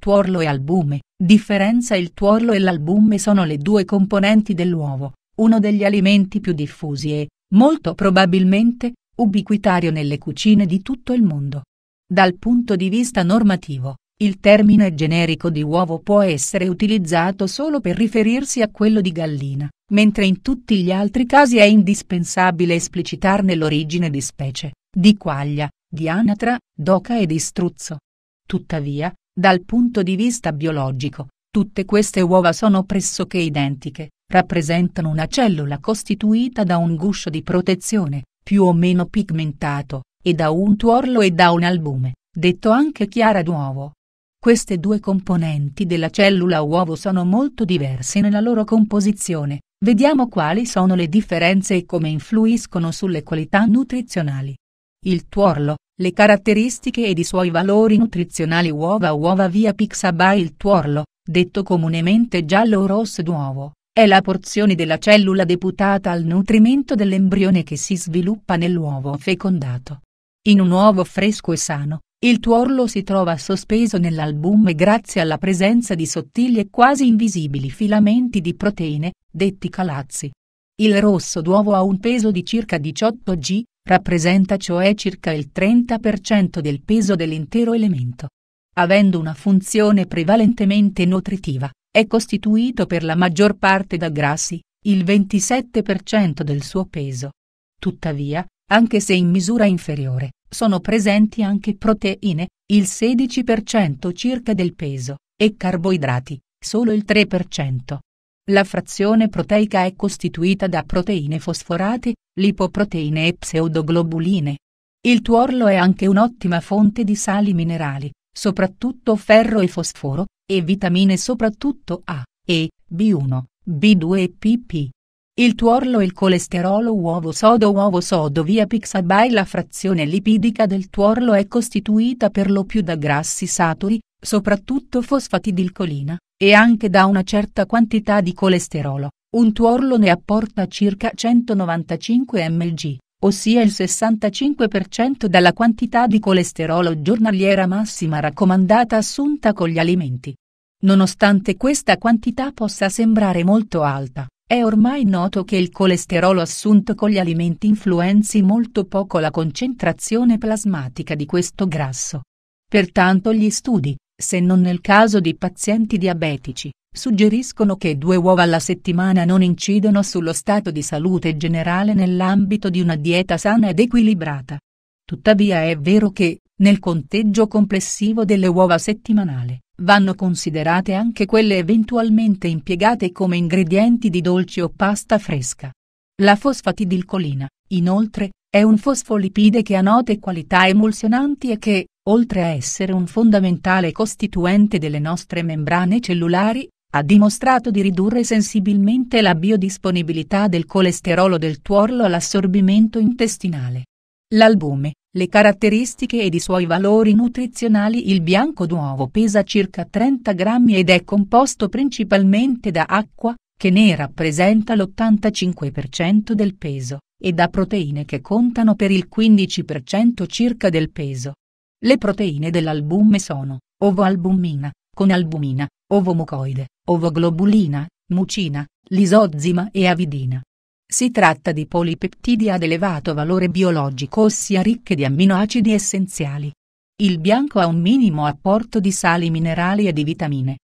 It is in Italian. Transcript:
Tuorlo e albume, differenza Il tuorlo e l'albume sono le due componenti dell'uovo, uno degli alimenti più diffusi e, molto probabilmente, ubiquitario nelle cucine di tutto il mondo. Dal punto di vista normativo, il termine generico di uovo può essere utilizzato solo per riferirsi a quello di gallina, mentre in tutti gli altri casi è indispensabile esplicitarne l'origine di specie, di quaglia, di anatra, d'oca e di struzzo. Tuttavia, dal punto di vista biologico, tutte queste uova sono pressoché identiche, rappresentano una cellula costituita da un guscio di protezione, più o meno pigmentato, e da un tuorlo e da un albume, detto anche chiara d'uovo. Queste due componenti della cellula uovo sono molto diverse nella loro composizione, vediamo quali sono le differenze e come influiscono sulle qualità nutrizionali. Il tuorlo, le caratteristiche ed i suoi valori nutrizionali uova uova via Pixabay il tuorlo, detto comunemente giallo o rosso d'uovo, è la porzione della cellula deputata al nutrimento dell'embrione che si sviluppa nell'uovo fecondato. In un uovo fresco e sano, il tuorlo si trova sospeso nell'albume grazie alla presenza di sottili e quasi invisibili filamenti di proteine, detti calazzi. Il rosso d'uovo ha un peso di circa 18 g, rappresenta cioè circa il 30% del peso dell'intero elemento. Avendo una funzione prevalentemente nutritiva, è costituito per la maggior parte da grassi, il 27% del suo peso. Tuttavia, anche se in misura inferiore, sono presenti anche proteine, il 16% circa del peso, e carboidrati, solo il 3%. La frazione proteica è costituita da proteine fosforate, lipoproteine e pseudoglobuline. Il tuorlo è anche un'ottima fonte di sali minerali, soprattutto ferro e fosforo, e vitamine soprattutto A, E, B1, B2 e PP. Il tuorlo e il colesterolo uovo sodo uovo sodo via pixabay la frazione lipidica del tuorlo è costituita per lo più da grassi saturi, soprattutto fosfatidilcolina, e anche da una certa quantità di colesterolo. Un tuorlo ne apporta circa 195 mg, ossia il 65% della quantità di colesterolo giornaliera massima raccomandata assunta con gli alimenti. Nonostante questa quantità possa sembrare molto alta, è ormai noto che il colesterolo assunto con gli alimenti influenzi molto poco la concentrazione plasmatica di questo grasso. Pertanto gli studi, se non nel caso di pazienti diabetici, suggeriscono che due uova alla settimana non incidono sullo stato di salute generale nell'ambito di una dieta sana ed equilibrata. Tuttavia è vero che, nel conteggio complessivo delle uova settimanali, vanno considerate anche quelle eventualmente impiegate come ingredienti di dolci o pasta fresca. La fosfatidilcolina, inoltre, è un fosfolipide che ha note qualità emulsionanti e che, oltre a essere un fondamentale costituente delle nostre membrane cellulari, ha dimostrato di ridurre sensibilmente la biodisponibilità del colesterolo del tuorlo all'assorbimento intestinale. L'albume, le caratteristiche ed i suoi valori nutrizionali Il bianco d'uovo pesa circa 30 grammi ed è composto principalmente da acqua, che ne rappresenta l'85% del peso, e da proteine che contano per il 15% circa del peso. Le proteine dell'albume sono ovoalbumina, con albumina, ovomucoide, ovoglobulina, mucina, lisozima e avidina. Si tratta di polipeptidi ad elevato valore biologico ossia ricche di amminoacidi essenziali. Il bianco ha un minimo apporto di sali minerali e di vitamine.